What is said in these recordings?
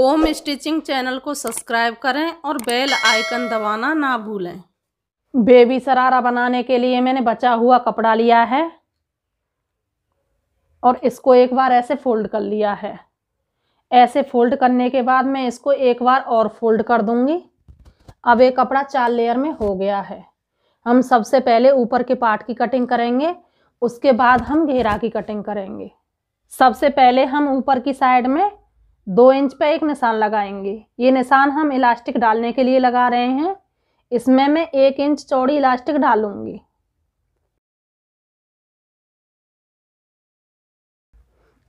ओम stitching channel को subscribe करें और बेल आइकन दबाना ना भूलें बेबी सरारा बनाने के लिए मैंने बचा हुआ कपड़ा लिया है और इसको एक बार ऐसे फोल्ड कर लिया है ऐसे फोल्ड करने के बाद मैं इसको एक बार और फोल्ड कर दूंगी अब ये कपड़ा चार लेयर में हो गया है हम सबसे पहले ऊपर के पार्ट की कटिंग करेंगे उसके बाद हम घेरा की कटिंग करेंगे सबसे पहले हम ऊपर की साइड में दो इंच पर एक निशान लगाएंगे ये निशान हम इलास्टिक डालने के लिए लगा रहे हैं इसमें मैं एक इंच चौड़ी इलास्टिक डालूंगी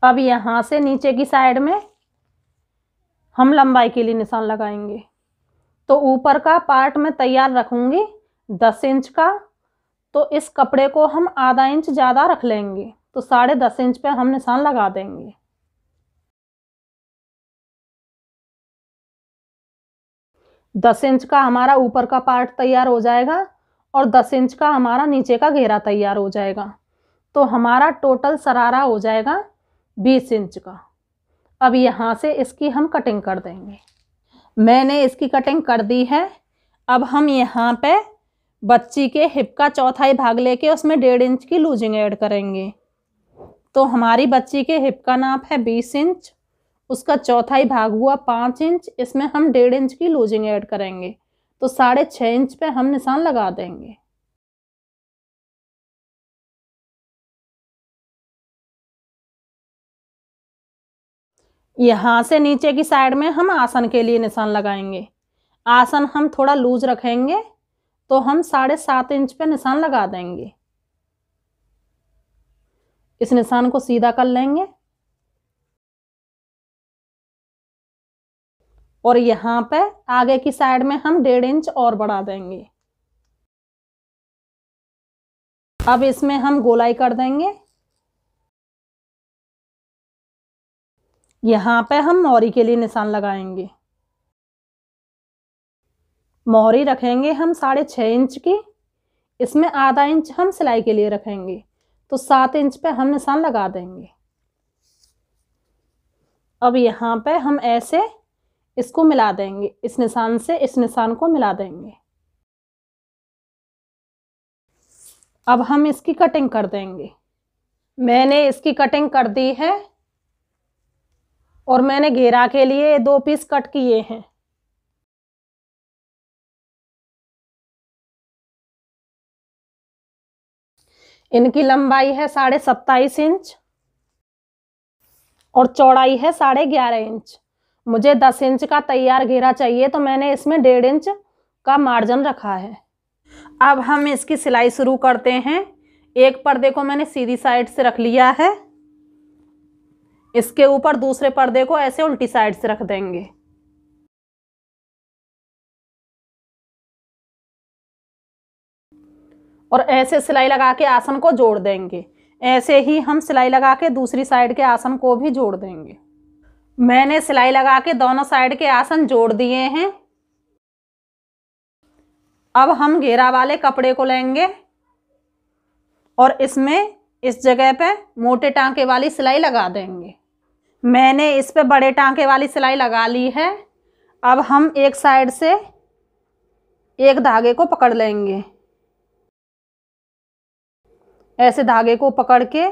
अब यहाँ से नीचे की साइड में हम लंबाई के लिए निशान लगाएंगे तो ऊपर का पार्ट मैं तैयार रखूँगी दस इंच का तो इस कपड़े को हम आधा इंच ज़्यादा रख लेंगे तो साढ़े दस इंच पे हम निशान लगा देंगे दस इंच का हमारा ऊपर का पार्ट तैयार हो जाएगा और दस इंच का हमारा नीचे का घेरा तैयार हो जाएगा तो हमारा टोटल सरारा हो जाएगा बीस इंच का अब यहाँ से इसकी हम कटिंग कर देंगे मैंने इसकी कटिंग कर दी है अब हम यहाँ पे बच्ची के हिप का चौथाई भाग लेके उसमें डेढ़ इंच की लूजिंग ऐड करेंगे तो हमारी बच्ची के हिप का नाप है बीस इंच उसका चौथाई भाग हुआ पाँच इंच इसमें हम डेढ़ इंच की लूजिंग ऐड करेंगे तो साढ़े छः इंच पे हम निशान लगा देंगे यहाँ से नीचे की साइड में हम आसन के लिए निशान लगाएंगे आसन हम थोड़ा लूज रखेंगे तो हम साढ़े सात इंच पे निशान लगा देंगे इस निशान को सीधा कर लेंगे और यहाँ पे आगे की साइड में हम डेढ़ इंच और बढ़ा देंगे अब इसमें हम गोलाई कर देंगे यहाँ पे हम मोहरी के लिए निशान लगाएंगे मोहरी रखेंगे हम साढ़े छः इंच की इसमें आधा इंच हम सिलाई के लिए रखेंगे तो सात इंच पे हम निशान लगा देंगे अब यहाँ पे हम ऐसे इसको मिला देंगे इस निशान से इस निशान को मिला देंगे अब हम इसकी कटिंग कर देंगे मैंने इसकी कटिंग कर दी है और मैंने घेरा के लिए दो पीस कट किए हैं इनकी लंबाई है साढ़े सत्ताईस इंच और चौड़ाई है साढ़े ग्यारह इंच मुझे दस इंच का तैयार घेरा चाहिए तो मैंने इसमें डेढ़ इंच का मार्जिन रखा है अब हम इसकी सिलाई शुरू करते हैं एक पर्दे को मैंने सीधी साइड से रख लिया है इसके ऊपर दूसरे पर्दे को ऐसे उल्टी साइड से रख देंगे और ऐसे सिलाई लगा के आसन को जोड़ देंगे ऐसे ही हम सिलाई लगा के दूसरी साइड के आसन को भी जोड़ देंगे मैंने सिलाई लगा के दोनों साइड के आसन जोड़ दिए हैं अब हम घेरा वाले कपड़े को लेंगे और इसमें इस जगह पे मोटे टांके वाली सिलाई लगा देंगे मैंने इस पे बड़े टांके वाली सिलाई लगा ली है अब हम एक साइड से एक धागे को पकड़ लेंगे ऐसे धागे को पकड़ के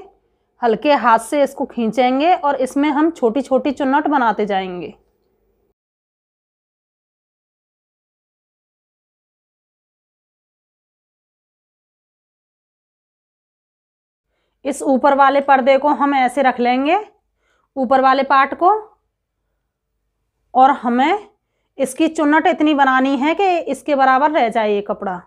हल्के हाथ से इसको खींचेंगे और इसमें हम छोटी छोटी चुन्नट बनाते जाएंगे इस ऊपर वाले पर्दे को हम ऐसे रख लेंगे ऊपर वाले पार्ट को और हमें इसकी चुन्नट इतनी बनानी है कि इसके बराबर रह जाए ये कपड़ा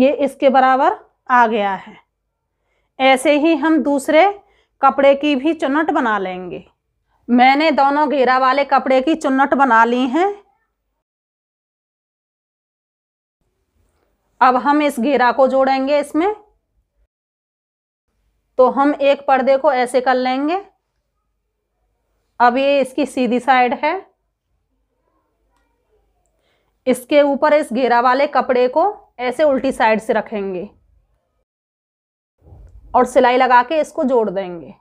ये इसके बराबर आ गया है ऐसे ही हम दूसरे कपड़े की भी चुन्नट बना लेंगे मैंने दोनों घेरा वाले कपड़े की चुन्नट बना ली हैं अब हम इस घेरा को जोड़ेंगे इसमें तो हम एक पर्दे को ऐसे कर लेंगे अब ये इसकी सीधी साइड है इसके ऊपर इस घेरा वाले कपड़े को ऐसे उल्टी साइड से रखेंगे और सिलाई लगा के इसको जोड़ देंगे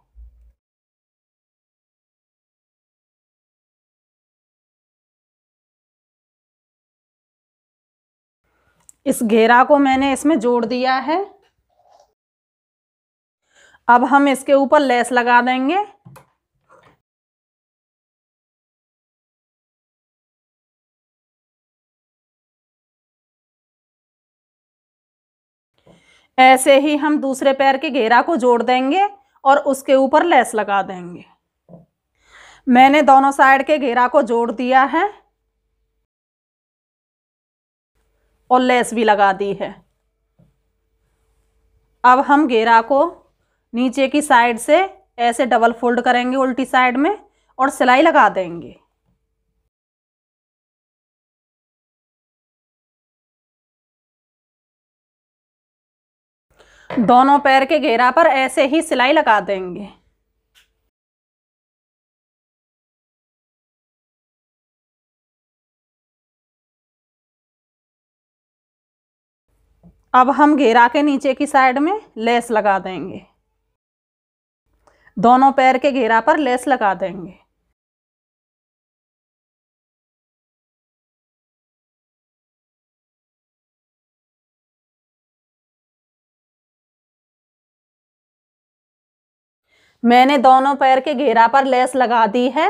इस घेरा को मैंने इसमें जोड़ दिया है अब हम इसके ऊपर लेस लगा देंगे ऐसे ही हम दूसरे पैर के घेरा को जोड़ देंगे और उसके ऊपर लेस लगा देंगे मैंने दोनों साइड के घेरा को जोड़ दिया है और लेस भी लगा दी है अब हम घेरा को नीचे की साइड से ऐसे डबल फोल्ड करेंगे उल्टी साइड में और सिलाई लगा देंगे दोनों पैर के घेरा पर ऐसे ही सिलाई लगा देंगे अब हम घेरा के नीचे की साइड में लेस लगा देंगे दोनों पैर के घेरा पर लेस लगा देंगे मैंने दोनों पैर के घेरा पर लेस लगा दी है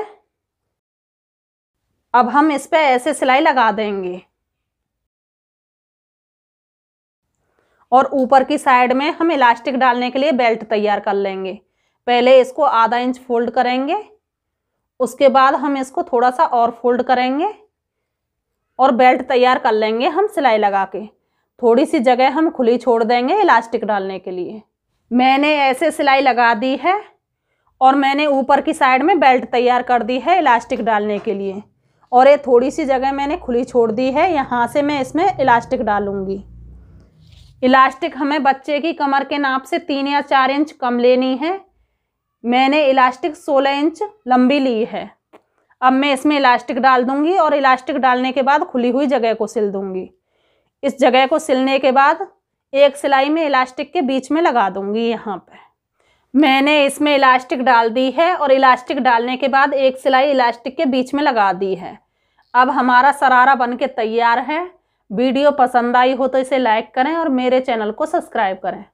अब हम इस पर ऐसे सिलाई लगा देंगे और ऊपर की साइड में हम इलास्टिक डालने के लिए बेल्ट तैयार कर लेंगे पहले इसको आधा इंच फोल्ड करेंगे उसके बाद हम इसको थोड़ा सा और फोल्ड करेंगे और बेल्ट तैयार कर लेंगे हम सिलाई लगा के थोड़ी सी जगह हम खुली छोड़ देंगे इलास्टिक डालने के लिए मैंने ऐसे सिलाई लगा दी है और मैंने ऊपर की साइड में बेल्ट तैयार कर दी है इलास्टिक डालने के लिए और ये थोड़ी सी जगह मैंने खुली छोड़ दी है यहाँ से मैं इसमें इलास्टिक डालूँगी इलास्टिक हमें बच्चे की कमर के नाप से तीन या चार इंच कम लेनी है मैंने इलास्टिक सोलह इंच लंबी ली है अब मैं इसमें इलास्टिक डाल दूँगी और इलास्टिक डालने के बाद खुली हुई जगह को सिल दूँगी इस जगह को सिलने के बाद एक सिलाई में इलास्टिक के बीच में लगा दूँगी यहाँ पर मैंने इसमें इलास्टिक डाल दी है और इलास्टिक डालने के बाद एक सिलाई इलास्टिक के बीच में लगा दी है अब हमारा सरारा बन के तैयार है वीडियो पसंद आई हो तो इसे लाइक करें और मेरे चैनल को सब्सक्राइब करें